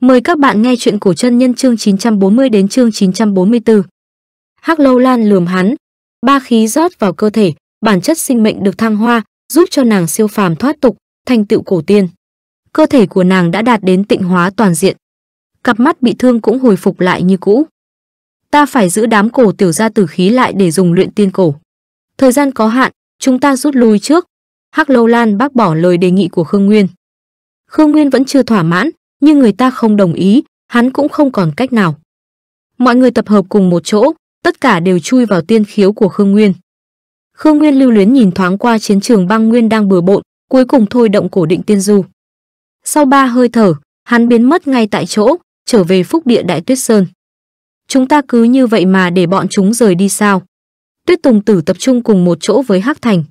Mời các bạn nghe chuyện cổ chân nhân chương 940 đến chương 944. Hắc Lâu Lan lườm hắn, ba khí rót vào cơ thể, bản chất sinh mệnh được thăng hoa, giúp cho nàng siêu phàm thoát tục, thành tựu cổ tiên. Cơ thể của nàng đã đạt đến tịnh hóa toàn diện. Cặp mắt bị thương cũng hồi phục lại như cũ. Ta phải giữ đám cổ tiểu gia tử khí lại để dùng luyện tiên cổ. Thời gian có hạn, chúng ta rút lui trước. Hắc Lâu Lan bác bỏ lời đề nghị của Khương Nguyên. Khương Nguyên vẫn chưa thỏa mãn, nhưng người ta không đồng ý, hắn cũng không còn cách nào. Mọi người tập hợp cùng một chỗ, tất cả đều chui vào tiên khiếu của Khương Nguyên. Khương Nguyên lưu luyến nhìn thoáng qua chiến trường băng nguyên đang bừa bộn, cuối cùng thôi động cổ định tiên du. Sau ba hơi thở, hắn biến mất ngay tại chỗ, trở về phúc địa Đại Tuyết Sơn. Chúng ta cứ như vậy mà để bọn chúng rời đi sao? Tuyết Tùng Tử tập trung cùng một chỗ với Hắc Thành.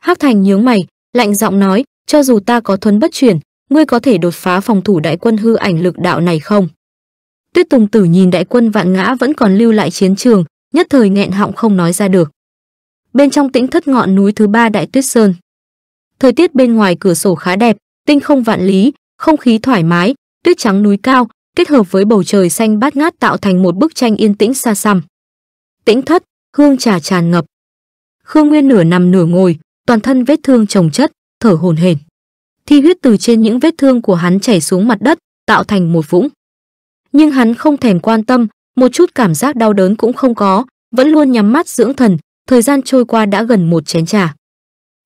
Hắc Thành nhướng mày, lạnh giọng nói, cho dù ta có thuấn bất chuyển, ngươi có thể đột phá phòng thủ đại quân hư ảnh lực đạo này không? Tuyết Tùng Tử nhìn đại quân vạn ngã vẫn còn lưu lại chiến trường, nhất thời nghẹn họng không nói ra được. Bên trong tĩnh thất ngọn núi thứ ba Đại Tuyết Sơn. Thời tiết bên ngoài cửa sổ khá đẹp, tinh không vạn lý, không khí thoải mái, tuyết trắng núi cao, kết hợp với bầu trời xanh bát ngát tạo thành một bức tranh yên tĩnh xa xăm. Tĩnh thất, hương trà tràn ngập. Khương Nguyên nửa nằm nửa ngồi, toàn thân vết thương chồng chất, thở hổn hển thi huyết từ trên những vết thương của hắn chảy xuống mặt đất, tạo thành một vũng. Nhưng hắn không thèm quan tâm, một chút cảm giác đau đớn cũng không có, vẫn luôn nhắm mắt dưỡng thần, thời gian trôi qua đã gần một chén trà.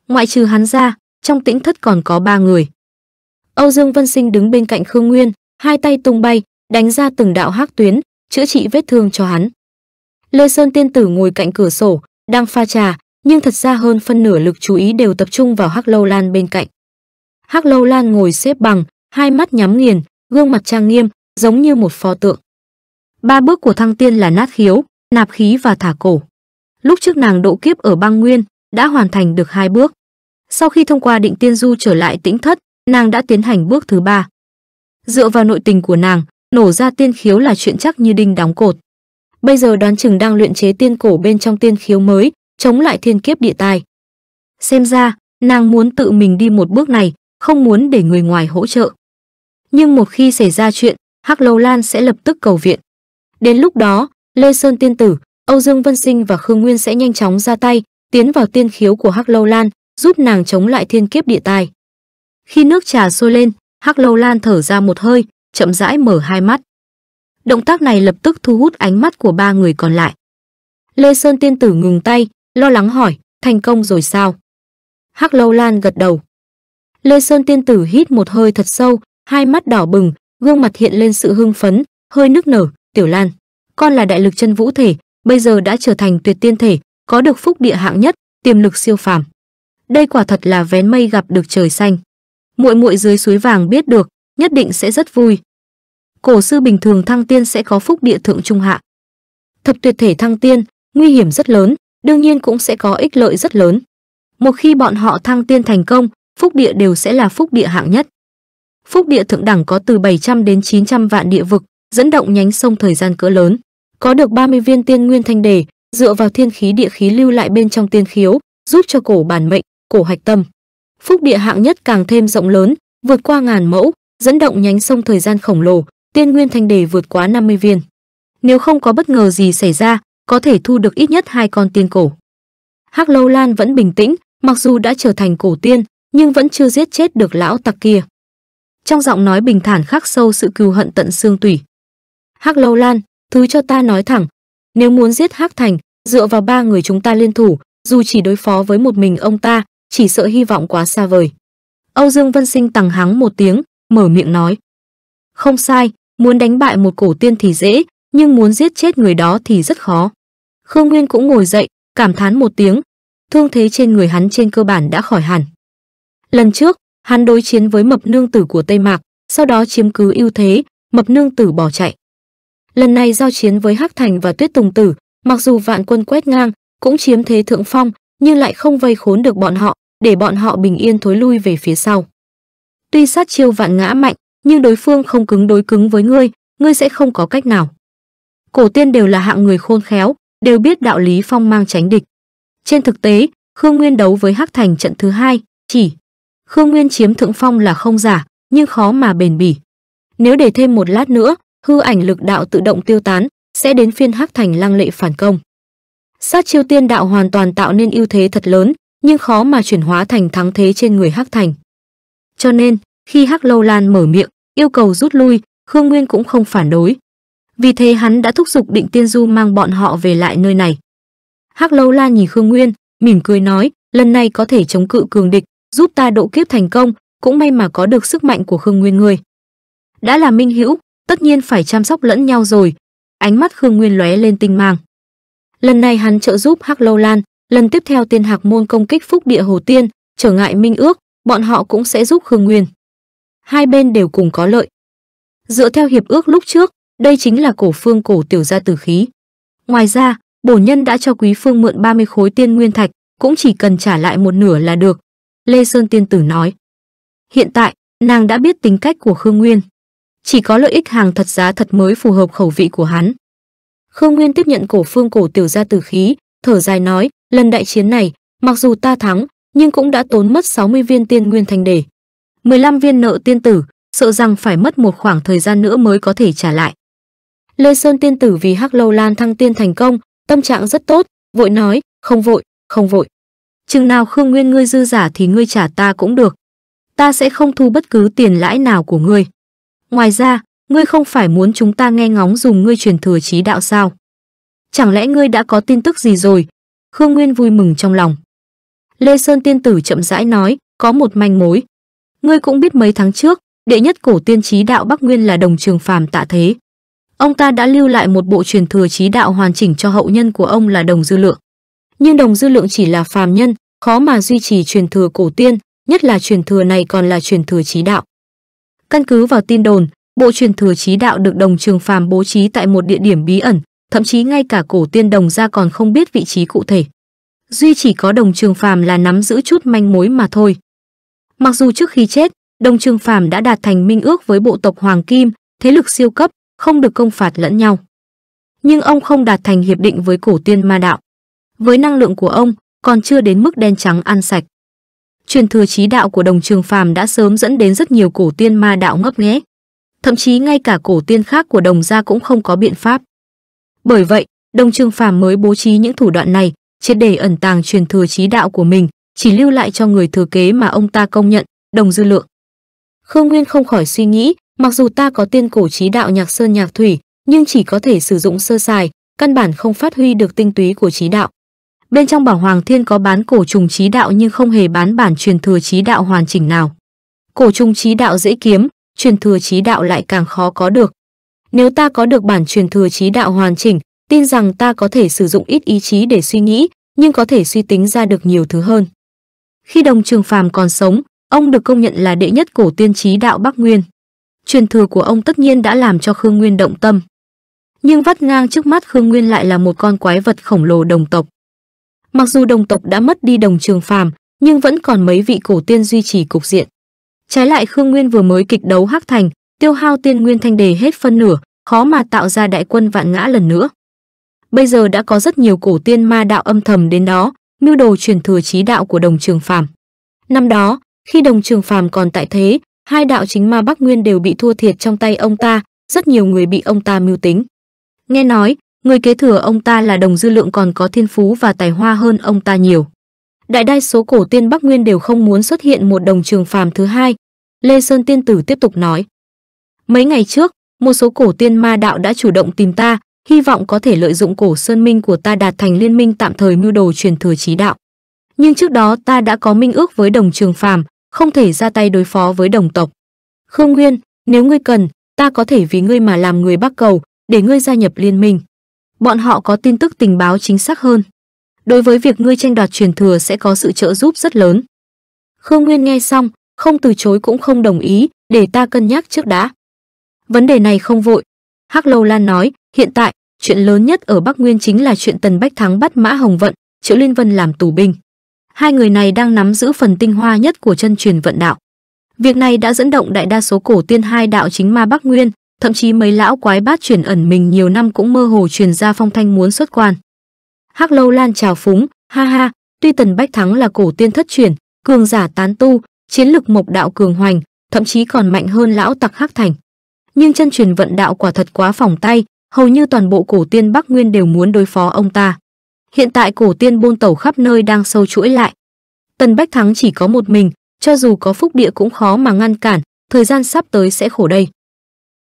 Ngoại trừ hắn ra, trong tĩnh thất còn có ba người. Âu Dương Vân Sinh đứng bên cạnh Khương Nguyên, hai tay tung bay, đánh ra từng đạo hắc tuyến, chữa trị vết thương cho hắn. Lê Sơn Tiên Tử ngồi cạnh cửa sổ, đang pha trà, nhưng thật ra hơn phân nửa lực chú ý đều tập trung vào hắc lâu lan bên cạnh. Hắc Lâu Lan ngồi xếp bằng, hai mắt nhắm nghiền, gương mặt trang nghiêm, giống như một pho tượng. Ba bước của thăng tiên là nát khiếu, nạp khí và thả cổ. Lúc trước nàng độ kiếp ở băng nguyên, đã hoàn thành được hai bước. Sau khi thông qua định tiên du trở lại tĩnh thất, nàng đã tiến hành bước thứ ba. Dựa vào nội tình của nàng, nổ ra tiên khiếu là chuyện chắc như đinh đóng cột. Bây giờ đoán chừng đang luyện chế tiên cổ bên trong tiên khiếu mới, chống lại thiên kiếp địa tài. Xem ra, nàng muốn tự mình đi một bước này, không muốn để người ngoài hỗ trợ. Nhưng một khi xảy ra chuyện, Hắc Lâu Lan sẽ lập tức cầu viện. Đến lúc đó, Lê Sơn Tiên Tử, Âu Dương Vân Sinh và Khương Nguyên sẽ nhanh chóng ra tay, tiến vào tiên khiếu của Hắc Lâu Lan, giúp nàng chống lại thiên kiếp địa tài. Khi nước trà sôi lên, Hắc Lâu Lan thở ra một hơi, chậm rãi mở hai mắt. Động tác này lập tức thu hút ánh mắt của ba người còn lại. Lê Sơn Tiên Tử ngừng tay, lo lắng hỏi, thành công rồi sao? Hắc Lâu Lan gật đầu. Lê Sơn tiên tử hít một hơi thật sâu, hai mắt đỏ bừng, gương mặt hiện lên sự hưng phấn, hơi nức nở, "Tiểu Lan, con là đại lực chân vũ thể, bây giờ đã trở thành tuyệt tiên thể, có được phúc địa hạng nhất, tiềm lực siêu phàm. Đây quả thật là vén mây gặp được trời xanh. Muội muội dưới suối vàng biết được, nhất định sẽ rất vui." Cổ sư bình thường thăng tiên sẽ có phúc địa thượng trung hạ. Thập tuyệt thể thăng tiên, nguy hiểm rất lớn, đương nhiên cũng sẽ có ích lợi rất lớn. Một khi bọn họ thăng tiên thành công, phúc địa đều sẽ là phúc địa hạng nhất. Phúc địa thượng đẳng có từ 700 đến 900 vạn địa vực, dẫn động nhánh sông thời gian cỡ lớn. Có được 30 viên tiên nguyên thanh đề, dựa vào thiên khí địa khí lưu lại bên trong tiên khiếu, giúp cho cổ bản mệnh, cổ hạch tâm. Phúc địa hạng nhất càng thêm rộng lớn, vượt qua ngàn mẫu, dẫn động nhánh sông thời gian khổng lồ, tiên nguyên thanh đề vượt quá 50 viên. Nếu không có bất ngờ gì xảy ra, có thể thu được ít nhất hai con tiên cổ. Hắc Lâu Lan vẫn bình tĩnh, mặc dù đã trở thành cổ tiên, nhưng vẫn chưa giết chết được lão tặc kia. Trong giọng nói bình thản khắc sâu sự cừu hận tận xương tủy. Hắc Lâu Lan, thứ cho ta nói thẳng, nếu muốn giết Hắc Thành, dựa vào ba người chúng ta liên thủ, dù chỉ đối phó với một mình ông ta, chỉ sợ hy vọng quá xa vời. Âu Dương Vân Sinh tằng hắng một tiếng, mở miệng nói. Không sai, muốn đánh bại một cổ tiên thì dễ, nhưng muốn giết chết người đó thì rất khó. Khương Nguyên cũng ngồi dậy, cảm thán một tiếng. Thương thế trên người hắn trên cơ bản đã khỏi hẳn. Lần trước, hắn đối chiến với mập nương tử của Tây Mạc, sau đó chiếm cứ ưu thế, mập nương tử bỏ chạy. Lần này giao chiến với Hắc Thành và Tuyết Tùng Tử, mặc dù vạn quân quét ngang, cũng chiếm thế thượng phong, nhưng lại không vây khốn được bọn họ, để bọn họ bình yên thối lui về phía sau. Tuy sát chiêu vạn ngã mạnh, nhưng đối phương không cứng đối cứng với ngươi, ngươi sẽ không có cách nào. Cổ tiên đều là hạng người khôn khéo, đều biết đạo lý phong mang tránh địch. Trên thực tế, Khương Nguyên đấu với Hắc Thành trận thứ hai, chỉ Khương Nguyên chiếm thượng phong là không giả, nhưng khó mà bền bỉ. Nếu để thêm một lát nữa, hư ảnh lực đạo tự động tiêu tán, sẽ đến phiên Hắc Thành lăng lệ phản công. Sát chiêu tiên đạo hoàn toàn tạo nên ưu thế thật lớn, nhưng khó mà chuyển hóa thành thắng thế trên người Hắc Thành. Cho nên, khi Hắc Lâu Lan mở miệng, yêu cầu rút lui, Khương Nguyên cũng không phản đối. Vì thế hắn đã thúc giục Định Tiên Du mang bọn họ về lại nơi này. Hắc Lâu Lan nhìn Khương Nguyên, mỉm cười nói, lần này có thể chống cự cường địch, giúp ta độ kiếp thành công, cũng may mà có được sức mạnh của Khương Nguyên người. Đã là minh hữu, tất nhiên phải chăm sóc lẫn nhau rồi. Ánh mắt Khương Nguyên lóe lên tinh màng. Lần này hắn trợ giúp Hắc Lâu Lan, lần tiếp theo Tiên Hạc môn công kích Phúc Địa Hồ Tiên, trở ngại minh ước, bọn họ cũng sẽ giúp Khương Nguyên. Hai bên đều cùng có lợi. Dựa theo hiệp ước lúc trước, đây chính là cổ phương cổ tiểu gia tử khí. Ngoài ra, bổ nhân đã cho quý phương mượn 30 khối tiên nguyên thạch, cũng chỉ cần trả lại một nửa là được, Lê Sơn Tiên Tử nói. Hiện tại, nàng đã biết tính cách của Khương Nguyên. Chỉ có lợi ích hàng thật giá thật mới phù hợp khẩu vị của hắn. Khương Nguyên tiếp nhận cổ phương cổ tiểu gia tử khí, thở dài nói, lần đại chiến này, mặc dù ta thắng, nhưng cũng đã tốn mất 60 viên tiên nguyên thành đề. 15 viên nợ tiên tử, sợ rằng phải mất một khoảng thời gian nữa mới có thể trả lại. Lê Sơn tiên tử vì Hắc Lâu Lan thăng tiên thành công, tâm trạng rất tốt, vội nói, không vội, không vội chừng nào Khương Nguyên ngươi dư giả thì ngươi trả ta cũng được. Ta sẽ không thu bất cứ tiền lãi nào của ngươi. Ngoài ra, ngươi không phải muốn chúng ta nghe ngóng dùng ngươi truyền thừa trí đạo sao? Chẳng lẽ ngươi đã có tin tức gì rồi? Khương Nguyên vui mừng trong lòng. Lê Sơn tiên tử chậm rãi nói, có một manh mối. Ngươi cũng biết mấy tháng trước, đệ nhất cổ tiên trí đạo Bắc Nguyên là đồng trường phàm tạ thế. Ông ta đã lưu lại một bộ truyền thừa trí đạo hoàn chỉnh cho hậu nhân của ông là đồng dư lượng nhưng đồng dư lượng chỉ là phàm nhân, khó mà duy trì truyền thừa cổ tiên, nhất là truyền thừa này còn là truyền thừa trí đạo. Căn cứ vào tin đồn, bộ truyền thừa trí đạo được đồng trường phàm bố trí tại một địa điểm bí ẩn, thậm chí ngay cả cổ tiên đồng gia còn không biết vị trí cụ thể. Duy chỉ có đồng trường phàm là nắm giữ chút manh mối mà thôi. Mặc dù trước khi chết, đồng trường phàm đã đạt thành minh ước với bộ tộc Hoàng Kim, thế lực siêu cấp, không được công phạt lẫn nhau. Nhưng ông không đạt thành hiệp định với cổ tiên ma đạo với năng lượng của ông còn chưa đến mức đen trắng ăn sạch. Truyền thừa trí đạo của đồng trường phàm đã sớm dẫn đến rất nhiều cổ tiên ma đạo ngấp nghé. Thậm chí ngay cả cổ tiên khác của đồng gia cũng không có biện pháp. Bởi vậy, đồng trường phàm mới bố trí những thủ đoạn này, chỉ để ẩn tàng truyền thừa trí đạo của mình, chỉ lưu lại cho người thừa kế mà ông ta công nhận, đồng dư lượng. Khương Nguyên không khỏi suy nghĩ, mặc dù ta có tiên cổ trí đạo nhạc sơn nhạc thủy, nhưng chỉ có thể sử dụng sơ sài, căn bản không phát huy được tinh túy của trí đạo. Bên trong bảo Hoàng Thiên có bán cổ trùng trí đạo nhưng không hề bán bản truyền thừa trí đạo hoàn chỉnh nào. Cổ trùng trí đạo dễ kiếm, truyền thừa trí đạo lại càng khó có được. Nếu ta có được bản truyền thừa trí đạo hoàn chỉnh, tin rằng ta có thể sử dụng ít ý chí để suy nghĩ, nhưng có thể suy tính ra được nhiều thứ hơn. Khi Đồng Trường Phàm còn sống, ông được công nhận là đệ nhất cổ tiên trí đạo Bắc Nguyên. Truyền thừa của ông tất nhiên đã làm cho Khương Nguyên động tâm. Nhưng vắt ngang trước mắt Khương Nguyên lại là một con quái vật khổng lồ đồng tộc. Mặc dù đồng tộc đã mất đi đồng trường phàm, nhưng vẫn còn mấy vị cổ tiên duy trì cục diện. Trái lại Khương Nguyên vừa mới kịch đấu Hắc Thành, tiêu hao tiên nguyên thanh đề hết phân nửa, khó mà tạo ra đại quân vạn ngã lần nữa. Bây giờ đã có rất nhiều cổ tiên ma đạo âm thầm đến đó, mưu đồ truyền thừa trí đạo của đồng trường phàm. Năm đó, khi đồng trường phàm còn tại thế, hai đạo chính ma Bắc Nguyên đều bị thua thiệt trong tay ông ta, rất nhiều người bị ông ta mưu tính. Nghe nói, Người kế thừa ông ta là đồng dư lượng còn có thiên phú và tài hoa hơn ông ta nhiều. Đại đa số cổ tiên Bắc Nguyên đều không muốn xuất hiện một đồng trường phàm thứ hai. Lê Sơn Tiên Tử tiếp tục nói. Mấy ngày trước, một số cổ tiên ma đạo đã chủ động tìm ta, hy vọng có thể lợi dụng cổ sơn minh của ta đạt thành liên minh tạm thời mưu đồ truyền thừa trí đạo. Nhưng trước đó ta đã có minh ước với đồng trường phàm, không thể ra tay đối phó với đồng tộc. Khương Nguyên, nếu ngươi cần, ta có thể vì ngươi mà làm người bắc cầu, để ngươi gia nhập liên minh bọn họ có tin tức tình báo chính xác hơn. Đối với việc ngươi tranh đoạt truyền thừa sẽ có sự trợ giúp rất lớn. Khương Nguyên nghe xong, không từ chối cũng không đồng ý, để ta cân nhắc trước đã. Vấn đề này không vội. Hắc Lâu Lan nói, hiện tại, chuyện lớn nhất ở Bắc Nguyên chính là chuyện Tần Bách Thắng bắt Mã Hồng Vận, Triệu Liên Vân làm tù binh. Hai người này đang nắm giữ phần tinh hoa nhất của chân truyền vận đạo. Việc này đã dẫn động đại đa số cổ tiên hai đạo chính ma Bắc Nguyên, thậm chí mấy lão quái bát truyền ẩn mình nhiều năm cũng mơ hồ truyền ra phong thanh muốn xuất quan. Hắc Lâu Lan chào phúng, ha ha, tuy Tần Bách Thắng là cổ tiên thất truyền cường giả tán tu, chiến lực mộc đạo cường hoành, thậm chí còn mạnh hơn lão tặc Hắc Thành. Nhưng chân truyền vận đạo quả thật quá phòng tay, hầu như toàn bộ cổ tiên Bắc Nguyên đều muốn đối phó ông ta. Hiện tại cổ tiên buôn tẩu khắp nơi đang sâu chuỗi lại. Tần Bách Thắng chỉ có một mình, cho dù có phúc địa cũng khó mà ngăn cản, thời gian sắp tới sẽ khổ đây.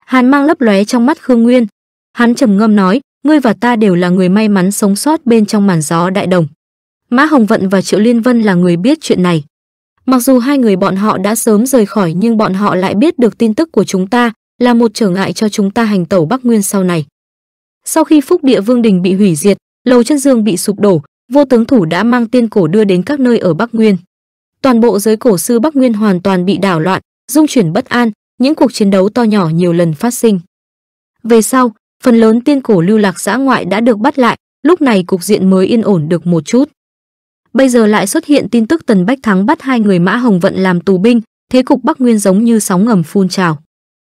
Hàn mang lấp lóe trong mắt Khương Nguyên. Hắn trầm ngâm nói, ngươi và ta đều là người may mắn sống sót bên trong màn gió đại đồng. Mã Hồng Vận và Triệu Liên Vân là người biết chuyện này. Mặc dù hai người bọn họ đã sớm rời khỏi nhưng bọn họ lại biết được tin tức của chúng ta là một trở ngại cho chúng ta hành tẩu Bắc Nguyên sau này. Sau khi Phúc Địa Vương Đình bị hủy diệt, lầu chân dương bị sụp đổ, vô tướng thủ đã mang tiên cổ đưa đến các nơi ở Bắc Nguyên. Toàn bộ giới cổ sư Bắc Nguyên hoàn toàn bị đảo loạn, dung chuyển bất an, những cuộc chiến đấu to nhỏ nhiều lần phát sinh. Về sau, phần lớn tiên cổ lưu lạc xã ngoại đã được bắt lại, lúc này cục diện mới yên ổn được một chút. Bây giờ lại xuất hiện tin tức Tần Bách Thắng bắt hai người Mã Hồng Vận làm tù binh, thế cục Bắc Nguyên giống như sóng ngầm phun trào.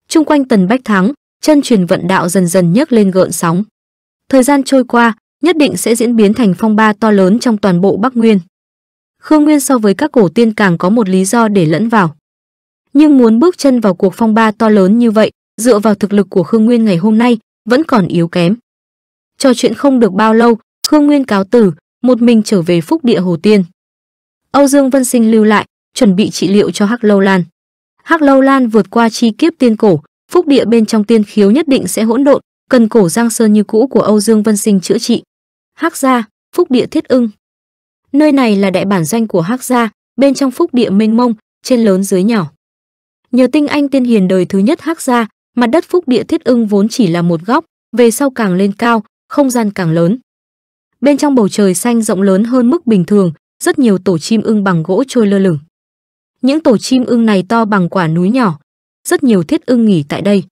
Trung quanh Tần Bách Thắng, chân truyền vận đạo dần dần nhấc lên gợn sóng. Thời gian trôi qua, nhất định sẽ diễn biến thành phong ba to lớn trong toàn bộ Bắc Nguyên. Khương Nguyên so với các cổ tiên càng có một lý do để lẫn vào nhưng muốn bước chân vào cuộc phong ba to lớn như vậy, dựa vào thực lực của Khương Nguyên ngày hôm nay, vẫn còn yếu kém. Cho chuyện không được bao lâu, Khương Nguyên cáo tử, một mình trở về phúc địa Hồ Tiên. Âu Dương Vân Sinh lưu lại, chuẩn bị trị liệu cho Hắc Lâu Lan. Hắc Lâu Lan vượt qua chi kiếp tiên cổ, phúc địa bên trong tiên khiếu nhất định sẽ hỗn độn, cần cổ giang sơn như cũ của Âu Dương Vân Sinh chữa trị. Hắc gia, phúc địa thiết ưng. Nơi này là đại bản doanh của Hắc gia, bên trong phúc địa mênh mông, trên lớn dưới nhỏ. Nhờ tinh anh tiên hiền đời thứ nhất hắc ra, mặt đất phúc địa thiết ưng vốn chỉ là một góc, về sau càng lên cao, không gian càng lớn. Bên trong bầu trời xanh rộng lớn hơn mức bình thường, rất nhiều tổ chim ưng bằng gỗ trôi lơ lửng. Những tổ chim ưng này to bằng quả núi nhỏ, rất nhiều thiết ưng nghỉ tại đây.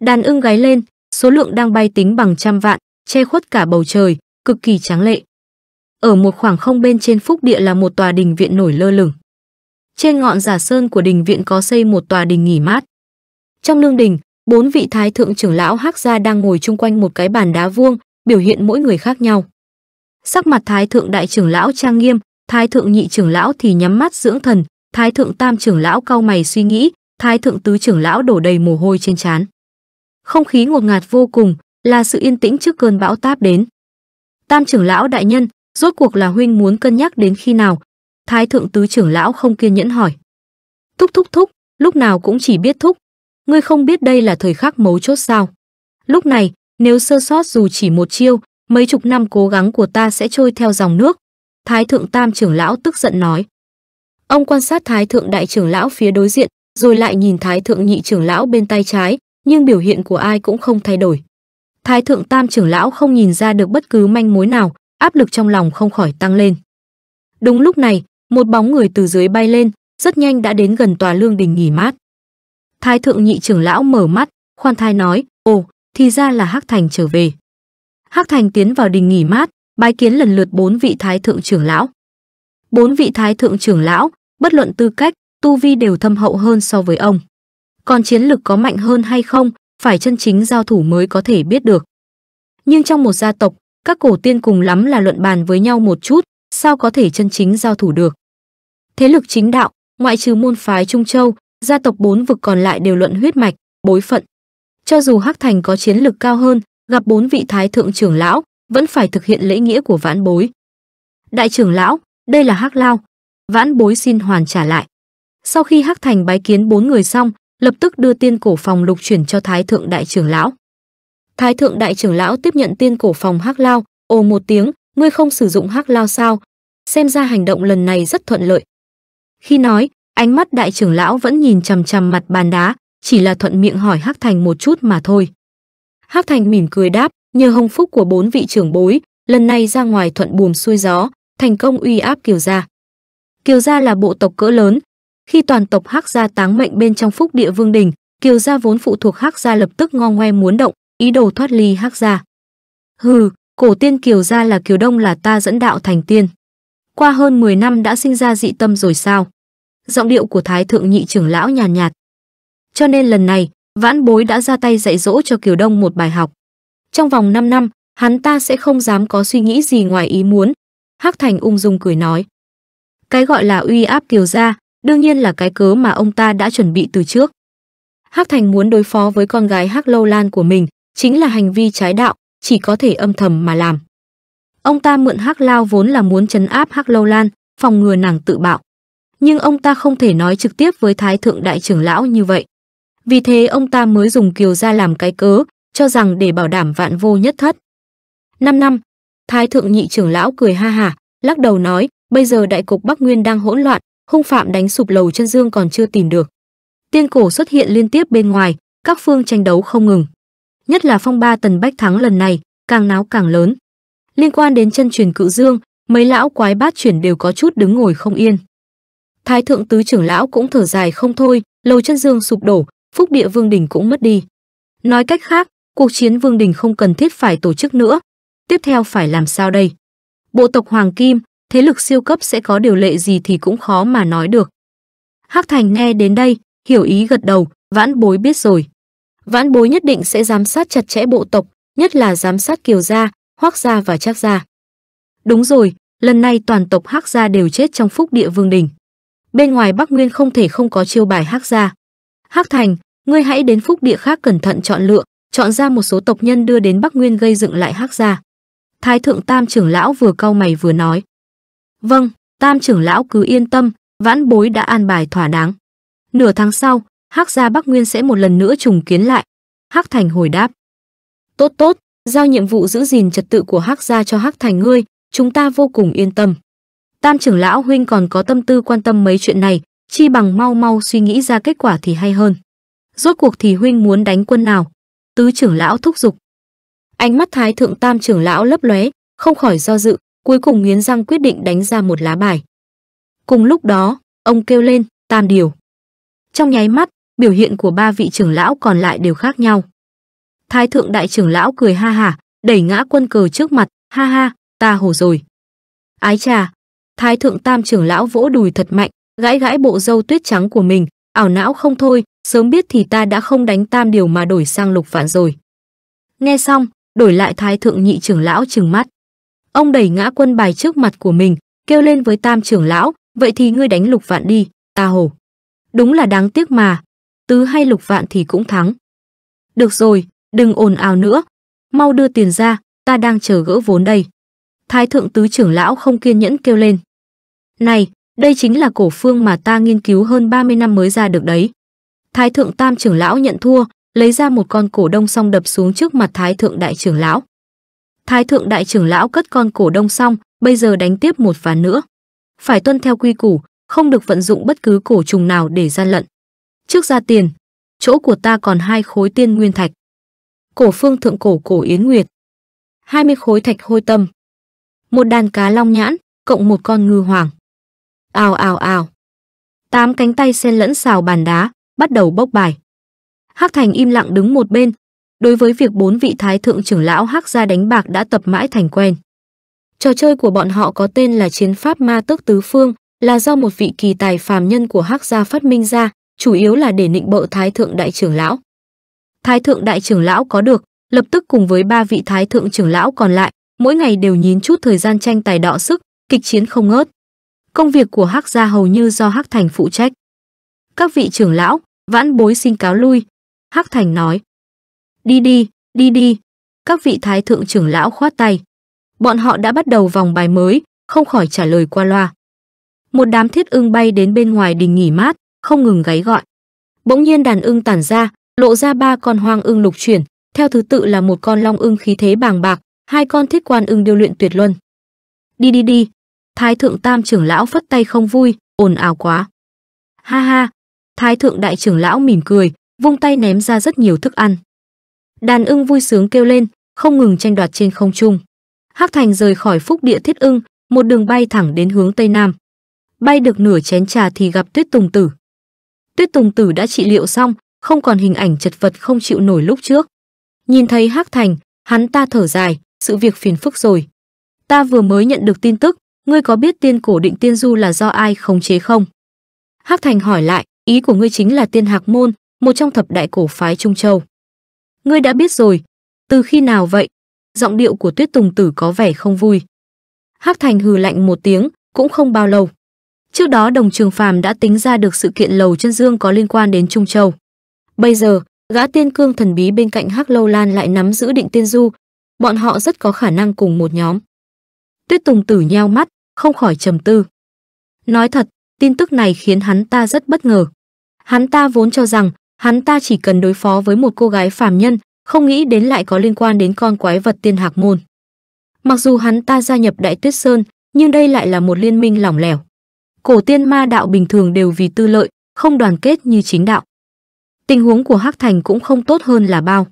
Đàn ưng gáy lên, số lượng đang bay tính bằng trăm vạn, che khuất cả bầu trời, cực kỳ tráng lệ. Ở một khoảng không bên trên phúc địa là một tòa đình viện nổi lơ lửng. Trên ngọn giả sơn của đình viện có xây một tòa đình nghỉ mát. Trong lương đình, bốn vị thái thượng trưởng lão Hắc gia đang ngồi chung quanh một cái bàn đá vuông, biểu hiện mỗi người khác nhau. Sắc mặt thái thượng đại trưởng lão trang nghiêm, thái thượng nhị trưởng lão thì nhắm mắt dưỡng thần, thái thượng tam trưởng lão cau mày suy nghĩ, thái thượng tứ trưởng lão đổ đầy mồ hôi trên trán. Không khí ngột ngạt vô cùng, là sự yên tĩnh trước cơn bão táp đến. Tam trưởng lão đại nhân, rốt cuộc là huynh muốn cân nhắc đến khi nào, Thái thượng tứ trưởng lão không kiên nhẫn hỏi. Thúc thúc thúc, lúc nào cũng chỉ biết thúc. Ngươi không biết đây là thời khắc mấu chốt sao. Lúc này, nếu sơ sót dù chỉ một chiêu, mấy chục năm cố gắng của ta sẽ trôi theo dòng nước. Thái thượng tam trưởng lão tức giận nói. Ông quan sát thái thượng đại trưởng lão phía đối diện, rồi lại nhìn thái thượng nhị trưởng lão bên tay trái, nhưng biểu hiện của ai cũng không thay đổi. Thái thượng tam trưởng lão không nhìn ra được bất cứ manh mối nào, áp lực trong lòng không khỏi tăng lên. Đúng lúc này, một bóng người từ dưới bay lên, rất nhanh đã đến gần tòa lương đình nghỉ mát. Thái thượng nhị trưởng lão mở mắt, khoan thai nói, ồ, thì ra là Hắc Thành trở về. Hắc Thành tiến vào đình nghỉ mát, bái kiến lần lượt bốn vị thái thượng trưởng lão. Bốn vị thái thượng trưởng lão, bất luận tư cách, tu vi đều thâm hậu hơn so với ông. Còn chiến lực có mạnh hơn hay không, phải chân chính giao thủ mới có thể biết được. Nhưng trong một gia tộc, các cổ tiên cùng lắm là luận bàn với nhau một chút, sao có thể chân chính giao thủ được. Thế lực chính đạo, ngoại trừ môn phái Trung Châu, gia tộc bốn vực còn lại đều luận huyết mạch, bối phận. Cho dù Hắc Thành có chiến lực cao hơn, gặp bốn vị thái thượng trưởng lão, vẫn phải thực hiện lễ nghĩa của vãn bối. Đại trưởng lão, đây là Hắc Lao, vãn bối xin hoàn trả lại. Sau khi Hắc Thành bái kiến bốn người xong, lập tức đưa tiên cổ phòng lục chuyển cho Thái thượng đại trưởng lão. Thái thượng đại trưởng lão tiếp nhận tiên cổ phòng Hắc Lao, ồ một tiếng, ngươi không sử dụng Hắc Lao sao? Xem ra hành động lần này rất thuận lợi, khi nói, ánh mắt đại trưởng lão vẫn nhìn chằm chằm mặt bàn đá, chỉ là thuận miệng hỏi Hắc Thành một chút mà thôi. Hắc Thành mỉm cười đáp, nhờ hồng phúc của bốn vị trưởng bối, lần này ra ngoài thuận buồm xuôi gió, thành công uy áp Kiều gia. Kiều gia là bộ tộc cỡ lớn, khi toàn tộc Hắc gia táng mệnh bên trong Phúc Địa Vương đình, Kiều gia vốn phụ thuộc Hắc gia lập tức ngo ngoe muốn động, ý đồ thoát ly Hắc gia. Hừ, cổ tiên Kiều gia là Kiều Đông là ta dẫn đạo thành tiên. Qua hơn 10 năm đã sinh ra dị tâm rồi sao? Giọng điệu của Thái thượng nhị trưởng lão nhàn nhạt, nhạt. Cho nên lần này, Vãn Bối đã ra tay dạy dỗ cho Kiều Đông một bài học. Trong vòng 5 năm, hắn ta sẽ không dám có suy nghĩ gì ngoài ý muốn. Hắc Thành ung dung cười nói. Cái gọi là uy áp Kiều gia, đương nhiên là cái cớ mà ông ta đã chuẩn bị từ trước. Hắc Thành muốn đối phó với con gái Hắc Lâu Lan của mình, chính là hành vi trái đạo, chỉ có thể âm thầm mà làm. Ông ta mượn Hắc Lao vốn là muốn chấn áp Hắc Lâu Lan, phòng ngừa nàng tự bạo. Nhưng ông ta không thể nói trực tiếp với Thái thượng đại trưởng lão như vậy. Vì thế ông ta mới dùng Kiều gia làm cái cớ, cho rằng để bảo đảm vạn vô nhất thất. năm năm, Thái thượng nhị trưởng lão cười ha hả, lắc đầu nói, bây giờ đại cục Bắc Nguyên đang hỗn loạn, hung phạm đánh sụp lầu chân dương còn chưa tìm được. Tiên cổ xuất hiện liên tiếp bên ngoài, các phương tranh đấu không ngừng. Nhất là phong ba tần bách thắng lần này, càng náo càng lớn. Liên quan đến chân truyền cự dương, mấy lão quái bát chuyển đều có chút đứng ngồi không yên. Thái thượng tứ trưởng lão cũng thở dài không thôi, lầu chân dương sụp đổ, phúc địa vương đình cũng mất đi. Nói cách khác, cuộc chiến vương đình không cần thiết phải tổ chức nữa. Tiếp theo phải làm sao đây? Bộ tộc Hoàng Kim, thế lực siêu cấp sẽ có điều lệ gì thì cũng khó mà nói được. Hắc Thành nghe đến đây, hiểu ý gật đầu, vãn bối biết rồi. Vãn bối nhất định sẽ giám sát chặt chẽ bộ tộc, nhất là giám sát kiều gia, Hoắc gia và Trác gia. Đúng rồi, lần này toàn tộc Hắc gia đều chết trong Phúc Địa Vương đình. Bên ngoài Bắc Nguyên không thể không có chiêu bài Hắc gia. Hắc Thành, ngươi hãy đến Phúc Địa khác cẩn thận chọn lựa, chọn ra một số tộc nhân đưa đến Bắc Nguyên gây dựng lại Hắc gia. Thái thượng Tam trưởng lão vừa cau mày vừa nói: "Vâng, Tam trưởng lão cứ yên tâm, vãn bối đã an bài thỏa đáng. Nửa tháng sau, Hắc gia Bắc Nguyên sẽ một lần nữa trùng kiến lại." Hắc Thành hồi đáp: "Tốt tốt, giao nhiệm vụ giữ gìn trật tự của Hắc gia cho Hắc Thành ngươi, chúng ta vô cùng yên tâm. Tam trưởng lão huynh còn có tâm tư quan tâm mấy chuyện này, chi bằng mau mau suy nghĩ ra kết quả thì hay hơn. Rốt cuộc thì huynh muốn đánh quân nào? Tứ trưởng lão thúc giục. Ánh mắt thái thượng tam trưởng lão lấp lóe, không khỏi do dự, cuối cùng nghiến răng quyết định đánh ra một lá bài. Cùng lúc đó, ông kêu lên, tam điều. Trong nháy mắt, biểu hiện của ba vị trưởng lão còn lại đều khác nhau. Thái thượng đại trưởng lão cười ha ha, đẩy ngã quân cờ trước mặt, ha ha, ta hổ rồi. Ái trà, Thái thượng tam trưởng lão vỗ đùi thật mạnh, gãi gãi bộ dâu tuyết trắng của mình, ảo não không thôi, sớm biết thì ta đã không đánh tam điều mà đổi sang lục vạn rồi. Nghe xong, đổi lại thái thượng nhị trưởng lão trừng mắt. Ông đẩy ngã quân bài trước mặt của mình, kêu lên với tam trưởng lão, vậy thì ngươi đánh lục vạn đi, ta hổ. Đúng là đáng tiếc mà, tứ hay lục vạn thì cũng thắng. Được rồi, Đừng ồn ào nữa, mau đưa tiền ra, ta đang chờ gỡ vốn đây. Thái thượng tứ trưởng lão không kiên nhẫn kêu lên. Này, đây chính là cổ phương mà ta nghiên cứu hơn 30 năm mới ra được đấy. Thái thượng tam trưởng lão nhận thua, lấy ra một con cổ đông xong đập xuống trước mặt thái thượng đại trưởng lão. Thái thượng đại trưởng lão cất con cổ đông xong, bây giờ đánh tiếp một ván nữa. Phải tuân theo quy củ, không được vận dụng bất cứ cổ trùng nào để gian lận. Trước ra tiền, chỗ của ta còn hai khối tiên nguyên thạch cổ phương thượng cổ cổ yến nguyệt, 20 khối thạch hôi tâm, một đàn cá long nhãn, cộng một con ngư hoàng. Ào ào ào. Tám cánh tay xen lẫn xào bàn đá, bắt đầu bốc bài. Hắc Thành im lặng đứng một bên, đối với việc bốn vị thái thượng trưởng lão Hắc gia đánh bạc đã tập mãi thành quen. Trò chơi của bọn họ có tên là Chiến pháp Ma Tước Tứ Phương, là do một vị kỳ tài phàm nhân của Hắc gia phát minh ra, chủ yếu là để nịnh bợ thái thượng đại trưởng lão thái thượng đại trưởng lão có được, lập tức cùng với ba vị thái thượng trưởng lão còn lại, mỗi ngày đều nhín chút thời gian tranh tài đọ sức, kịch chiến không ngớt. Công việc của Hắc gia hầu như do Hắc Thành phụ trách. Các vị trưởng lão, vãn bối xin cáo lui." Hắc Thành nói. "Đi đi, đi đi." Các vị thái thượng trưởng lão khoát tay. Bọn họ đã bắt đầu vòng bài mới, không khỏi trả lời qua loa. Một đám thiết ưng bay đến bên ngoài đình nghỉ mát, không ngừng gáy gọi. Bỗng nhiên đàn ưng tản ra, lộ ra ba con hoang ưng lục chuyển, theo thứ tự là một con long ưng khí thế bàng bạc, hai con thiết quan ưng điêu luyện tuyệt luân. Đi đi đi. Thái thượng tam trưởng lão phất tay không vui, ồn ào quá. Ha ha. Thái thượng đại trưởng lão mỉm cười, vung tay ném ra rất nhiều thức ăn. Đàn ưng vui sướng kêu lên, không ngừng tranh đoạt trên không trung. Hắc Thành rời khỏi phúc địa thiết ưng, một đường bay thẳng đến hướng tây nam. Bay được nửa chén trà thì gặp Tuyết Tùng Tử. Tuyết Tùng Tử đã trị liệu xong, không còn hình ảnh chật vật không chịu nổi lúc trước. Nhìn thấy Hắc Thành, hắn ta thở dài, sự việc phiền phức rồi. Ta vừa mới nhận được tin tức, ngươi có biết tiên cổ định tiên du là do ai khống chế không? Hắc Thành hỏi lại, ý của ngươi chính là tiên hạc môn, một trong thập đại cổ phái Trung Châu. Ngươi đã biết rồi, từ khi nào vậy? Giọng điệu của Tuyết Tùng Tử có vẻ không vui. Hắc Thành hừ lạnh một tiếng, cũng không bao lâu. Trước đó Đồng Trường Phàm đã tính ra được sự kiện Lầu Chân Dương có liên quan đến Trung Châu. Bây giờ, gã tiên cương thần bí bên cạnh Hắc Lâu Lan lại nắm giữ định tiên du, bọn họ rất có khả năng cùng một nhóm. Tuyết Tùng Tử nheo mắt, không khỏi trầm tư. Nói thật, tin tức này khiến hắn ta rất bất ngờ. Hắn ta vốn cho rằng hắn ta chỉ cần đối phó với một cô gái phàm nhân, không nghĩ đến lại có liên quan đến con quái vật tiên hạc môn. Mặc dù hắn ta gia nhập Đại Tuyết Sơn, nhưng đây lại là một liên minh lỏng lẻo. Cổ tiên ma đạo bình thường đều vì tư lợi, không đoàn kết như chính đạo tình huống của Hắc Thành cũng không tốt hơn là bao.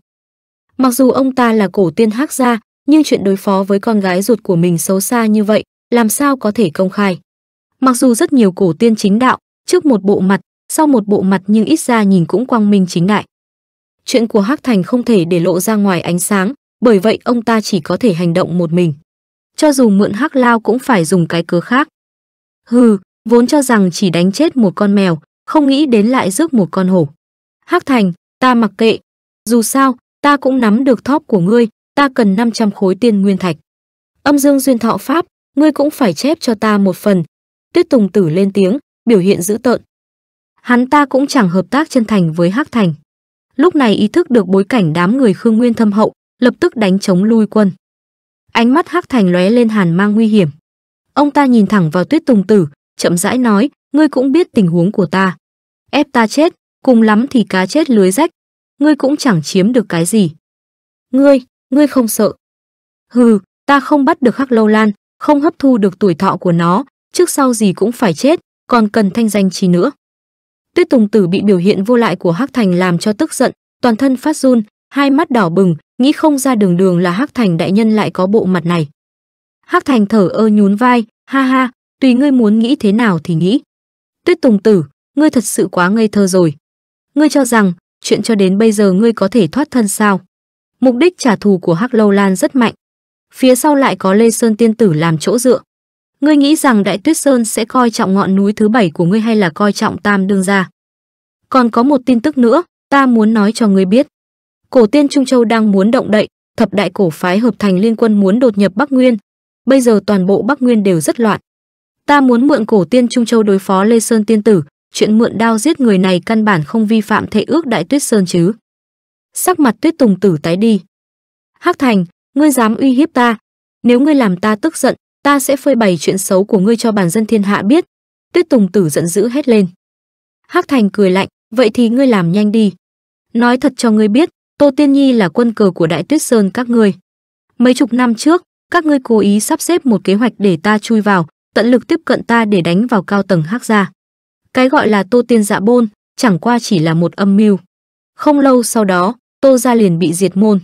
Mặc dù ông ta là cổ tiên Hắc gia, nhưng chuyện đối phó với con gái ruột của mình xấu xa như vậy, làm sao có thể công khai. Mặc dù rất nhiều cổ tiên chính đạo, trước một bộ mặt, sau một bộ mặt nhưng ít ra nhìn cũng quang minh chính đại. Chuyện của Hắc Thành không thể để lộ ra ngoài ánh sáng, bởi vậy ông ta chỉ có thể hành động một mình. Cho dù mượn Hắc Lao cũng phải dùng cái cớ khác. Hừ, vốn cho rằng chỉ đánh chết một con mèo, không nghĩ đến lại rước một con hổ. Hắc Thành, ta mặc kệ. Dù sao, ta cũng nắm được thóp của ngươi, ta cần 500 khối tiên nguyên thạch. Âm Dương Duyên Thọ Pháp, ngươi cũng phải chép cho ta một phần. Tuyết Tùng Tử lên tiếng, biểu hiện dữ tợn. Hắn ta cũng chẳng hợp tác chân thành với Hắc Thành. Lúc này ý thức được bối cảnh đám người Khương Nguyên thâm hậu, lập tức đánh chống lui quân. Ánh mắt Hắc Thành lóe lên hàn mang nguy hiểm. Ông ta nhìn thẳng vào Tuyết Tùng Tử, chậm rãi nói, ngươi cũng biết tình huống của ta. Ép ta chết, cùng lắm thì cá chết lưới rách, ngươi cũng chẳng chiếm được cái gì. Ngươi, ngươi không sợ. Hừ, ta không bắt được Hắc Lâu Lan, không hấp thu được tuổi thọ của nó, trước sau gì cũng phải chết, còn cần thanh danh chi nữa. Tuyết Tùng Tử bị biểu hiện vô lại của Hắc Thành làm cho tức giận, toàn thân phát run, hai mắt đỏ bừng, nghĩ không ra đường đường là Hắc Thành đại nhân lại có bộ mặt này. Hắc Thành thở ơ nhún vai, ha ha, tùy ngươi muốn nghĩ thế nào thì nghĩ. Tuyết Tùng Tử, ngươi thật sự quá ngây thơ rồi ngươi cho rằng chuyện cho đến bây giờ ngươi có thể thoát thân sao? Mục đích trả thù của Hắc Lâu Lan rất mạnh, phía sau lại có Lê Sơn tiên tử làm chỗ dựa. Ngươi nghĩ rằng Đại Tuyết Sơn sẽ coi trọng ngọn núi thứ bảy của ngươi hay là coi trọng Tam đương gia? Còn có một tin tức nữa, ta muốn nói cho ngươi biết. Cổ tiên Trung Châu đang muốn động đậy, thập đại cổ phái hợp thành liên quân muốn đột nhập Bắc Nguyên. Bây giờ toàn bộ Bắc Nguyên đều rất loạn. Ta muốn mượn cổ tiên Trung Châu đối phó Lê Sơn tiên tử, chuyện mượn đao giết người này căn bản không vi phạm thệ ước Đại Tuyết Sơn chứ. Sắc mặt Tuyết Tùng Tử tái đi. Hắc Thành, ngươi dám uy hiếp ta, nếu ngươi làm ta tức giận, ta sẽ phơi bày chuyện xấu của ngươi cho bản dân thiên hạ biết. Tuyết Tùng Tử giận dữ hét lên. Hắc Thành cười lạnh, vậy thì ngươi làm nhanh đi. Nói thật cho ngươi biết, Tô Tiên Nhi là quân cờ của Đại Tuyết Sơn các ngươi. Mấy chục năm trước, các ngươi cố ý sắp xếp một kế hoạch để ta chui vào, tận lực tiếp cận ta để đánh vào cao tầng Hắc gia. Cái gọi là Tô Tiên Dạ Bôn chẳng qua chỉ là một âm mưu. Không lâu sau đó, Tô gia liền bị diệt môn.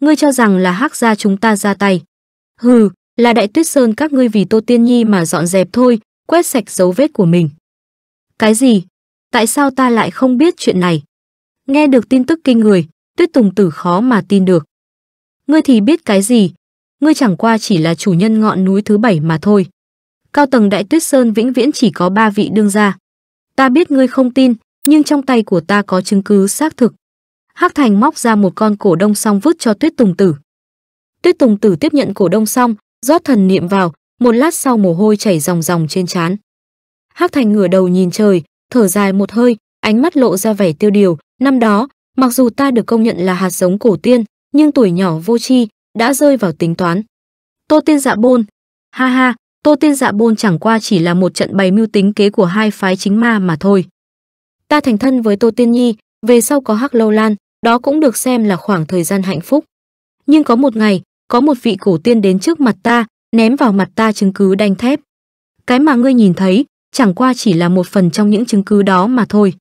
Ngươi cho rằng là Hắc gia chúng ta ra tay? Hừ, là Đại Tuyết Sơn các ngươi vì Tô Tiên Nhi mà dọn dẹp thôi, quét sạch dấu vết của mình. Cái gì? Tại sao ta lại không biết chuyện này? Nghe được tin tức kinh người, Tuyết Tùng Tử khó mà tin được. Ngươi thì biết cái gì? Ngươi chẳng qua chỉ là chủ nhân ngọn núi thứ bảy mà thôi. Cao tầng Đại Tuyết Sơn vĩnh viễn chỉ có ba vị đương gia. Ta biết ngươi không tin, nhưng trong tay của ta có chứng cứ xác thực. Hắc Thành móc ra một con cổ đông xong vứt cho Tuyết Tùng Tử. Tuyết Tùng Tử tiếp nhận cổ đông xong, rót thần niệm vào, một lát sau mồ hôi chảy ròng ròng trên trán. Hắc Thành ngửa đầu nhìn trời, thở dài một hơi, ánh mắt lộ ra vẻ tiêu điều, năm đó, mặc dù ta được công nhận là hạt giống cổ tiên, nhưng tuổi nhỏ vô tri, đã rơi vào tính toán. Tô Tiên Dạ Bôn, ha ha, Tô Tiên Dạ Bôn chẳng qua chỉ là một trận bày mưu tính kế của hai phái chính ma mà thôi. Ta thành thân với Tô Tiên Nhi, về sau có Hắc Lâu Lan, đó cũng được xem là khoảng thời gian hạnh phúc. Nhưng có một ngày, có một vị cổ tiên đến trước mặt ta, ném vào mặt ta chứng cứ đanh thép. Cái mà ngươi nhìn thấy, chẳng qua chỉ là một phần trong những chứng cứ đó mà thôi.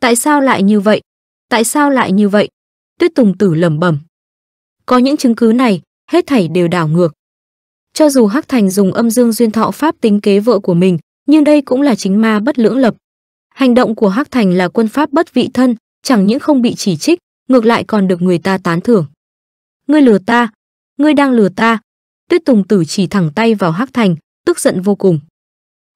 Tại sao lại như vậy? Tại sao lại như vậy? Tuyết Tùng Tử lẩm bẩm. Có những chứng cứ này, hết thảy đều đảo ngược. Cho dù Hắc Thành dùng âm dương duyên thọ pháp tính kế vợ của mình, nhưng đây cũng là chính ma bất lưỡng lập. Hành động của Hắc Thành là quân pháp bất vị thân, chẳng những không bị chỉ trích, ngược lại còn được người ta tán thưởng. Ngươi lừa ta, ngươi đang lừa ta. Tuyết Tùng Tử chỉ thẳng tay vào Hắc Thành, tức giận vô cùng.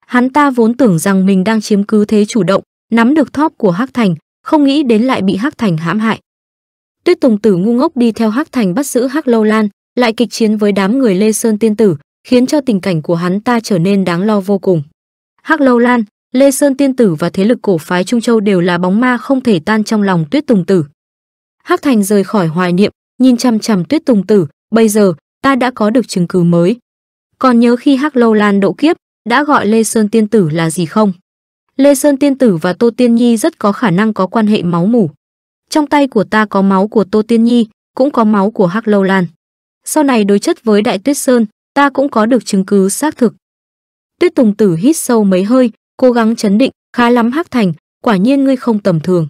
Hắn ta vốn tưởng rằng mình đang chiếm cứ thế chủ động, nắm được thóp của Hắc Thành, không nghĩ đến lại bị Hắc Thành hãm hại. Tuyết Tùng Tử ngu ngốc đi theo Hắc Thành bắt giữ Hắc Lâu Lan, lại kịch chiến với đám người Lê Sơn tiên tử, khiến cho tình cảnh của hắn ta trở nên đáng lo vô cùng. Hắc Lâu Lan, Lê Sơn tiên tử và thế lực cổ phái Trung Châu đều là bóng ma không thể tan trong lòng Tuyết Tùng tử. Hắc Thành rời khỏi hoài niệm, nhìn chăm chăm Tuyết Tùng tử, bây giờ ta đã có được chứng cứ mới. Còn nhớ khi Hắc Lâu Lan độ kiếp, đã gọi Lê Sơn tiên tử là gì không? Lê Sơn tiên tử và Tô Tiên Nhi rất có khả năng có quan hệ máu mủ. Trong tay của ta có máu của Tô Tiên Nhi, cũng có máu của Hắc Lâu Lan. Sau này đối chất với Đại Tuyết Sơn, ta cũng có được chứng cứ xác thực. Tuyết Tùng Tử hít sâu mấy hơi, cố gắng chấn định, khá lắm Hắc Thành, quả nhiên ngươi không tầm thường.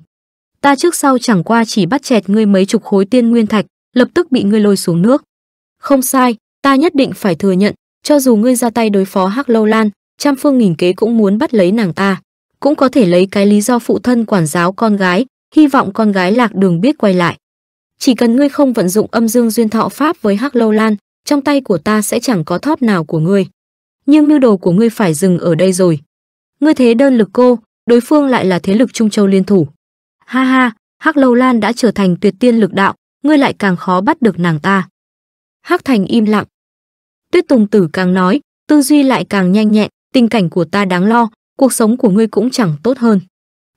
Ta trước sau chẳng qua chỉ bắt chẹt ngươi mấy chục khối tiên nguyên thạch, lập tức bị ngươi lôi xuống nước. Không sai, ta nhất định phải thừa nhận, cho dù ngươi ra tay đối phó Hắc Lâu Lan, trăm phương nghìn kế cũng muốn bắt lấy nàng ta, cũng có thể lấy cái lý do phụ thân quản giáo con gái, hy vọng con gái lạc đường biết quay lại. Chỉ cần ngươi không vận dụng âm dương duyên thọ pháp với Hắc Lâu Lan, trong tay của ta sẽ chẳng có thót nào của ngươi. Nhưng mưu đồ của ngươi phải dừng ở đây rồi. Ngươi thế đơn lực cô, đối phương lại là thế lực Trung Châu liên thủ. Ha ha, Hắc Lâu Lan đã trở thành tuyệt tiên lực đạo, ngươi lại càng khó bắt được nàng ta. Hắc Thành im lặng. Tuyết Tùng Tử càng nói, tư duy lại càng nhanh nhẹn, tình cảnh của ta đáng lo, cuộc sống của ngươi cũng chẳng tốt hơn.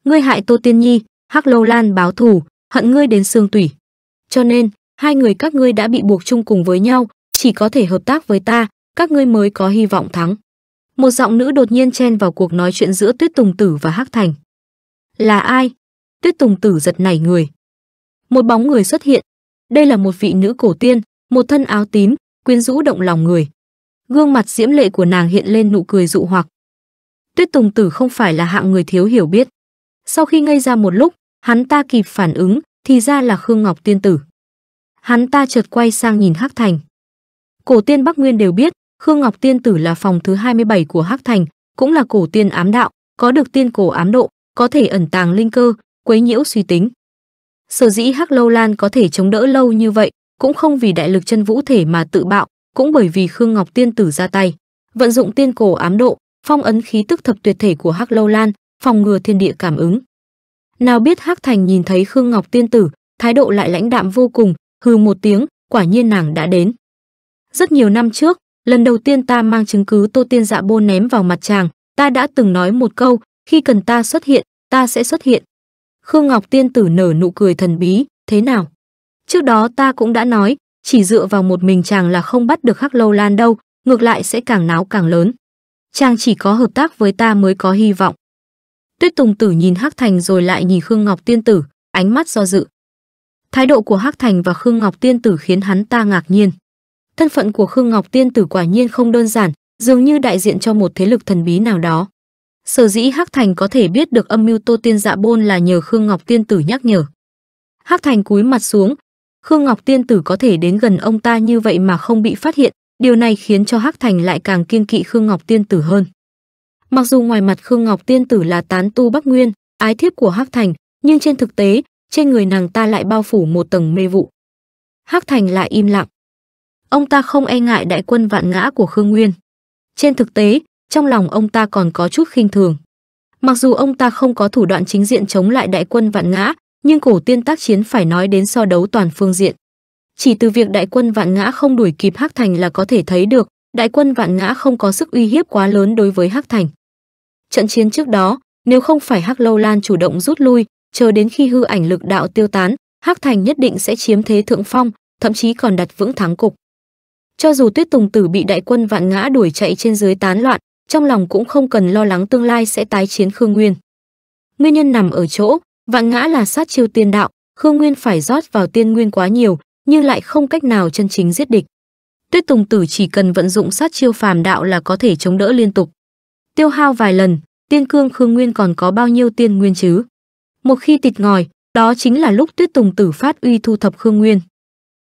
Ngươi hại Tô Tiên Nhi, Hắc Lâu Lan báo thù, hận ngươi đến xương tủy. Cho nên, hai người các ngươi đã bị buộc chung cùng với nhau, chỉ có thể hợp tác với ta, các ngươi mới có hy vọng thắng. Một giọng nữ đột nhiên chen vào cuộc nói chuyện giữa Tuyết Tùng Tử và Hắc Thành. Là ai? Tuyết Tùng Tử giật nảy người. Một bóng người xuất hiện. Đây là một vị nữ cổ tiên, một thân áo tím, quyến rũ động lòng người. Gương mặt diễm lệ của nàng hiện lên nụ cười dụ hoặc. Tuyết Tùng Tử không phải là hạng người thiếu hiểu biết. Sau khi ngây ra một lúc, hắn ta kịp phản ứng, thì ra là Khương Ngọc tiên tử. Hắn ta chợt quay sang nhìn Hắc Thành. Cổ tiên Bắc Nguyên đều biết, Khương Ngọc tiên tử là phòng thứ 27 của Hắc Thành, cũng là cổ tiên ám đạo, có được tiên cổ ám độ, có thể ẩn tàng linh cơ, quấy nhiễu suy tính. Sở dĩ Hắc Lâu Lan có thể chống đỡ lâu như vậy, cũng không vì đại lực chân vũ thể mà tự bạo, cũng bởi vì Khương Ngọc tiên tử ra tay, vận dụng tiên cổ ám độ, phong ấn khí tức thập tuyệt thể của Hắc Lâu Lan, phòng ngừa thiên địa cảm ứng. Nào biết Hắc Thành nhìn thấy Khương Ngọc tiên tử, thái độ lại lãnh đạm vô cùng, hừ một tiếng, quả nhiên nàng đã đến. Rất nhiều năm trước, lần đầu tiên ta mang chứng cứ Tô Tiên Dạ Bô ném vào mặt chàng, ta đã từng nói một câu, khi cần ta xuất hiện, ta sẽ xuất hiện. Khương Ngọc tiên tử nở nụ cười thần bí, thế nào? Trước đó ta cũng đã nói, chỉ dựa vào một mình chàng là không bắt được Hắc Lâu Lan đâu, ngược lại sẽ càng náo càng lớn. Chàng chỉ có hợp tác với ta mới có hy vọng. Tuyết Tùng Tử nhìn Hắc Thành rồi lại nhìn Khương Ngọc Tiên Tử, ánh mắt do dự. Thái độ của Hắc Thành và Khương Ngọc Tiên Tử khiến hắn ta ngạc nhiên. Thân phận của Khương Ngọc Tiên Tử quả nhiên không đơn giản, dường như đại diện cho một thế lực thần bí nào đó. Sở dĩ Hắc Thành có thể biết được âm mưu Tô Tiên Dạ Bôn là nhờ Khương Ngọc Tiên Tử nhắc nhở. Hắc Thành cúi mặt xuống, Khương Ngọc Tiên Tử có thể đến gần ông ta như vậy mà không bị phát hiện, điều này khiến cho Hắc Thành lại càng kiên kỵ Khương Ngọc Tiên Tử hơn. Mặc dù ngoài mặt Khương Ngọc Tiên tử là tán tu Bắc Nguyên, ái thiếp của Hắc Thành, nhưng trên thực tế, trên người nàng ta lại bao phủ một tầng mê vụ. Hắc Thành lại im lặng. Ông ta không e ngại đại quân vạn ngã của Khương Nguyên. Trên thực tế, trong lòng ông ta còn có chút khinh thường. Mặc dù ông ta không có thủ đoạn chính diện chống lại đại quân vạn ngã, nhưng cổ tiên tác chiến phải nói đến so đấu toàn phương diện. Chỉ từ việc đại quân vạn ngã không đuổi kịp Hắc Thành là có thể thấy được, đại quân vạn ngã không có sức uy hiếp quá lớn đối với Hắc Thành. Trận chiến trước đó, nếu không phải Hắc Lâu Lan chủ động rút lui, chờ đến khi hư ảnh lực đạo tiêu tán, Hắc Thành nhất định sẽ chiếm thế thượng phong, thậm chí còn đặt vững thắng cục. Cho dù Tuyết Tùng Tử bị đại quân vạn ngã đuổi chạy trên dưới tán loạn, trong lòng cũng không cần lo lắng tương lai sẽ tái chiến Khương Nguyên. Nguyên nhân nằm ở chỗ, vạn ngã là sát chiêu tiên đạo, Khương Nguyên phải rót vào tiên nguyên quá nhiều, nhưng lại không cách nào chân chính giết địch. Tuyết Tùng Tử chỉ cần vận dụng sát chiêu phàm đạo là có thể chống đỡ liên tục tiêu hao vài lần, tiên cương khương nguyên còn có bao nhiêu tiên nguyên chứ? Một khi tịt ngòi, đó chính là lúc Tuyết Tùng Tử phát uy thu thập Khương Nguyên.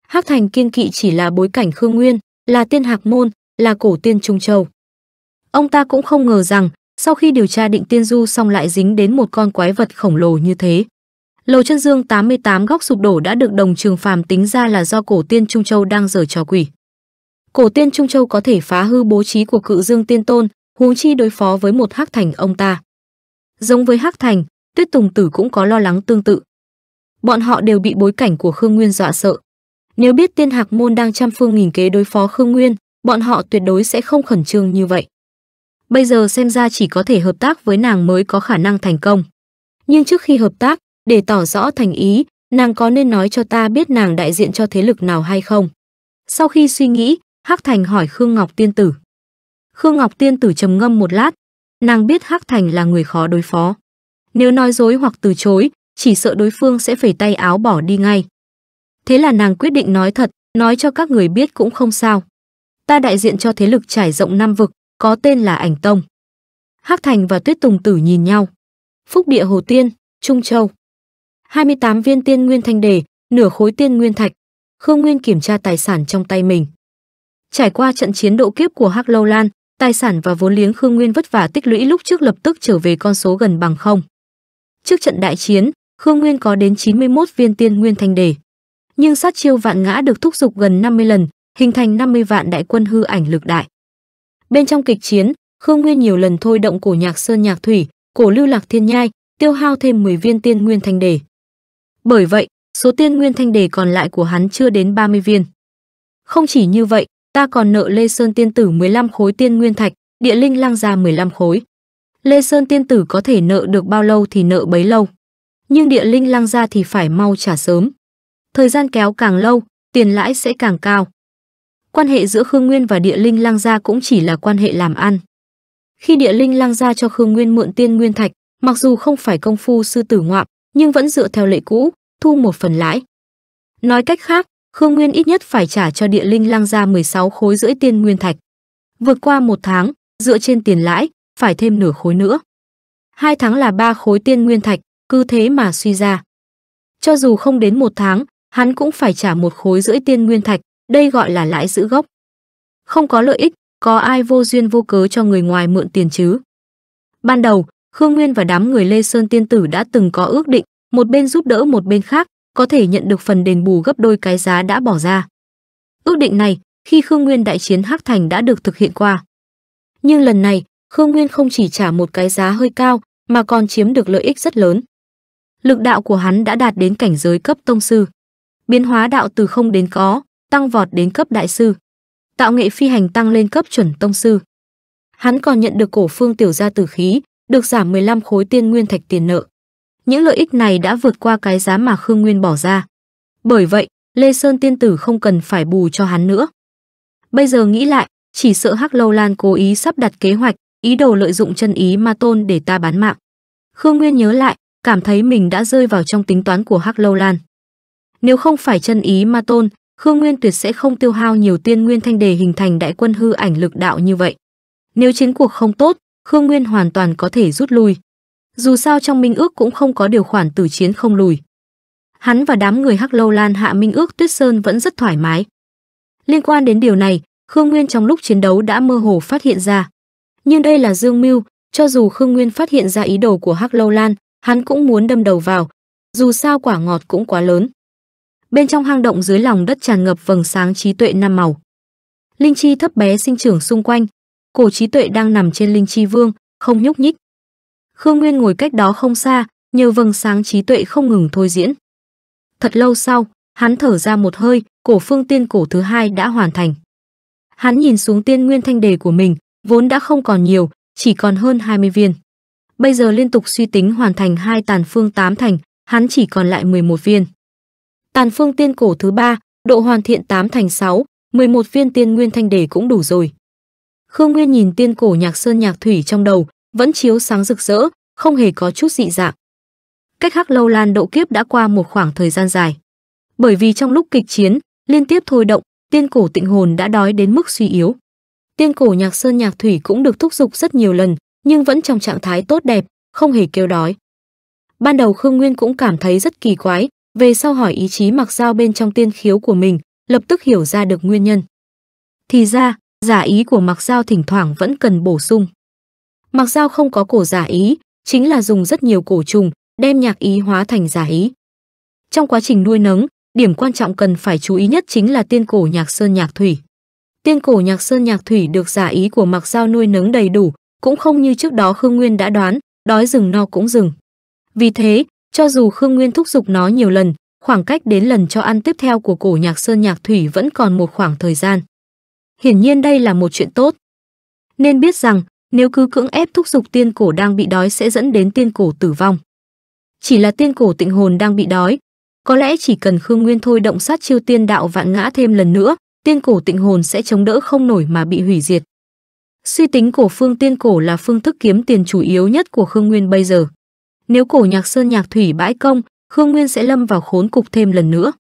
Hắc Thành Kiên Kỵ chỉ là bối cảnh Khương Nguyên, là tiên hạc môn, là cổ tiên Trung Châu. Ông ta cũng không ngờ rằng, sau khi điều tra định tiên du xong lại dính đến một con quái vật khổng lồ như thế. Lầu chân dương 88 góc sụp đổ đã được đồng trường phàm tính ra là do cổ tiên Trung Châu đang giở trò quỷ. Cổ tiên Trung Châu có thể phá hư bố trí của cự dương tiên tôn, huống chi đối phó với một hắc thành ông ta. Giống với hắc thành, Tuyết Tùng Tử cũng có lo lắng tương tự. Bọn họ đều bị bối cảnh của Khương Nguyên dọa sợ. Nếu biết Tiên Hạc môn đang trăm phương nghìn kế đối phó Khương Nguyên, bọn họ tuyệt đối sẽ không khẩn trương như vậy. Bây giờ xem ra chỉ có thể hợp tác với nàng mới có khả năng thành công. Nhưng trước khi hợp tác, để tỏ rõ thành ý, nàng có nên nói cho ta biết nàng đại diện cho thế lực nào hay không? Sau khi suy nghĩ, Hắc Thành hỏi Khương Ngọc tiên tử. Khương Ngọc Tiên tử trầm ngâm một lát, nàng biết Hắc Thành là người khó đối phó. Nếu nói dối hoặc từ chối, chỉ sợ đối phương sẽ phẩy tay áo bỏ đi ngay. Thế là nàng quyết định nói thật, nói cho các người biết cũng không sao. Ta đại diện cho thế lực trải rộng Nam vực, có tên là Ảnh Tông. Hắc Thành và Tuyết Tùng Tử nhìn nhau. Phúc địa Hồ Tiên, Trung Châu. 28 viên tiên nguyên thanh đề, nửa khối tiên nguyên thạch. Khương Nguyên kiểm tra tài sản trong tay mình. Trải qua trận chiến độ kiếp của Hắc Lâu Lan, tài sản và vốn liếng Khương Nguyên vất vả tích lũy lúc trước lập tức trở về con số gần bằng không. Trước trận đại chiến, Khương Nguyên có đến 91 viên tiên nguyên thanh đề. Nhưng sát chiêu vạn ngã được thúc giục gần 50 lần, hình thành 50 vạn đại quân hư ảnh lực đại. Bên trong kịch chiến, Khương Nguyên nhiều lần thôi động cổ nhạc sơn nhạc thủy, cổ lưu lạc thiên nhai, tiêu hao thêm 10 viên tiên nguyên thanh đề. Bởi vậy, số tiên nguyên thanh đề còn lại của hắn chưa đến 30 viên. Không chỉ như vậy, ta còn nợ Lê Sơn Tiên Tử 15 khối tiên nguyên thạch, địa linh lăng ra 15 khối. Lê Sơn Tiên Tử có thể nợ được bao lâu thì nợ bấy lâu. Nhưng địa linh lăng ra thì phải mau trả sớm. Thời gian kéo càng lâu, tiền lãi sẽ càng cao. Quan hệ giữa Khương Nguyên và địa linh lăng gia cũng chỉ là quan hệ làm ăn. Khi địa linh lăng gia cho Khương Nguyên mượn tiên nguyên thạch, mặc dù không phải công phu sư tử ngoạm, nhưng vẫn dựa theo lệ cũ, thu một phần lãi. Nói cách khác, Khương Nguyên ít nhất phải trả cho địa linh lang gia 16 khối rưỡi tiên nguyên thạch. Vượt qua một tháng, dựa trên tiền lãi, phải thêm nửa khối nữa. Hai tháng là ba khối tiên nguyên thạch, cứ thế mà suy ra. Cho dù không đến một tháng, hắn cũng phải trả một khối rưỡi tiên nguyên thạch, đây gọi là lãi giữ gốc. Không có lợi ích, có ai vô duyên vô cớ cho người ngoài mượn tiền chứ? Ban đầu, Khương Nguyên và đám người Lê Sơn Tiên Tử đã từng có ước định, một bên giúp đỡ một bên khác, có thể nhận được phần đền bù gấp đôi cái giá đã bỏ ra. Ước định này, khi Khương Nguyên đại chiến Hắc Thành đã được thực hiện qua. Nhưng lần này, Khương Nguyên không chỉ trả một cái giá hơi cao, mà còn chiếm được lợi ích rất lớn. Lực đạo của hắn đã đạt đến cảnh giới cấp tông sư. Biến hóa đạo từ không đến có, tăng vọt đến cấp đại sư. Tạo nghệ phi hành tăng lên cấp chuẩn tông sư. Hắn còn nhận được cổ phương tiểu gia tử khí, được giảm 15 khối tiên nguyên thạch tiền nợ. Những lợi ích này đã vượt qua cái giá mà Khương Nguyên bỏ ra. Bởi vậy, Lê Sơn tiên tử không cần phải bù cho hắn nữa. Bây giờ nghĩ lại, chỉ sợ Hắc Lâu Lan cố ý sắp đặt kế hoạch, ý đồ lợi dụng chân ý ma tôn để ta bán mạng. Khương Nguyên nhớ lại, cảm thấy mình đã rơi vào trong tính toán của Hắc Lâu Lan. Nếu không phải chân ý ma tôn, Khương Nguyên tuyệt sẽ không tiêu hao nhiều tiên nguyên thanh đề hình thành đại quân hư ảnh lực đạo như vậy. Nếu chiến cuộc không tốt, Khương Nguyên hoàn toàn có thể rút lui. Dù sao trong minh ước cũng không có điều khoản tử chiến không lùi. Hắn và đám người Hắc Lâu Lan hạ minh ước Tuyết Sơn vẫn rất thoải mái. Liên quan đến điều này, Khương Nguyên trong lúc chiến đấu đã mơ hồ phát hiện ra. Nhưng đây là Dương Mưu, cho dù Khương Nguyên phát hiện ra ý đồ của Hắc Lâu Lan, hắn cũng muốn đâm đầu vào, dù sao quả ngọt cũng quá lớn. Bên trong hang động dưới lòng đất tràn ngập vầng sáng trí tuệ năm màu. Linh chi thấp bé sinh trưởng xung quanh, cổ trí tuệ đang nằm trên linh chi vương, không nhúc nhích. Khương Nguyên ngồi cách đó không xa, nhờ vầng sáng trí tuệ không ngừng thôi diễn. Thật lâu sau, hắn thở ra một hơi, cổ phương tiên cổ thứ hai đã hoàn thành. Hắn nhìn xuống tiên nguyên thanh đề của mình, vốn đã không còn nhiều, chỉ còn hơn 20 viên. Bây giờ liên tục suy tính hoàn thành hai tàn phương tám thành, hắn chỉ còn lại 11 viên. Tàn phương tiên cổ thứ ba, độ hoàn thiện 8 thành 6, 11 viên tiên nguyên thanh đề cũng đủ rồi. Khương Nguyên nhìn tiên cổ nhạc sơn nhạc thủy trong đầu, vẫn chiếu sáng rực rỡ, không hề có chút dị dạng. Cách Hắc Lâu Lan độ kiếp đã qua một khoảng thời gian dài. Bởi vì trong lúc kịch chiến, liên tiếp thôi động, tiên cổ tịnh hồn đã đói đến mức suy yếu. Tiên cổ Nhạc Sơn Nhạc Thủy cũng được thúc giục rất nhiều lần, nhưng vẫn trong trạng thái tốt đẹp, không hề kêu đói. Ban đầu Khương Nguyên cũng cảm thấy rất kỳ quái, về sau hỏi ý chí mặc dao bên trong tiên khiếu của mình, lập tức hiểu ra được nguyên nhân. Thì ra, giả ý của mặc dao thỉnh thoảng vẫn cần bổ sung. Mặc dao không có cổ giả ý, chính là dùng rất nhiều cổ trùng, đem nhạc ý hóa thành giả ý. Trong quá trình nuôi nấng, điểm quan trọng cần phải chú ý nhất chính là tiên cổ nhạc sơn nhạc thủy. Tiên cổ nhạc sơn nhạc thủy được giả ý của mặc dao nuôi nấng đầy đủ, cũng không như trước đó Khương Nguyên đã đoán, đói rừng no cũng rừng. Vì thế, cho dù Khương Nguyên thúc giục nó nhiều lần, khoảng cách đến lần cho ăn tiếp theo của cổ nhạc sơn nhạc thủy vẫn còn một khoảng thời gian. Hiển nhiên đây là một chuyện tốt. Nên biết rằng, nếu cứ cưỡng ép thúc giục tiên cổ đang bị đói sẽ dẫn đến tiên cổ tử vong. Chỉ là tiên cổ tịnh hồn đang bị đói, có lẽ chỉ cần Khương Nguyên thôi động sát chiêu tiên đạo vạn ngã thêm lần nữa, tiên cổ tịnh hồn sẽ chống đỡ không nổi mà bị hủy diệt. Suy tính cổ phương tiên cổ là phương thức kiếm tiền chủ yếu nhất của Khương Nguyên bây giờ. Nếu cổ nhạc sơn nhạc thủy bãi công, Khương Nguyên sẽ lâm vào khốn cục thêm lần nữa.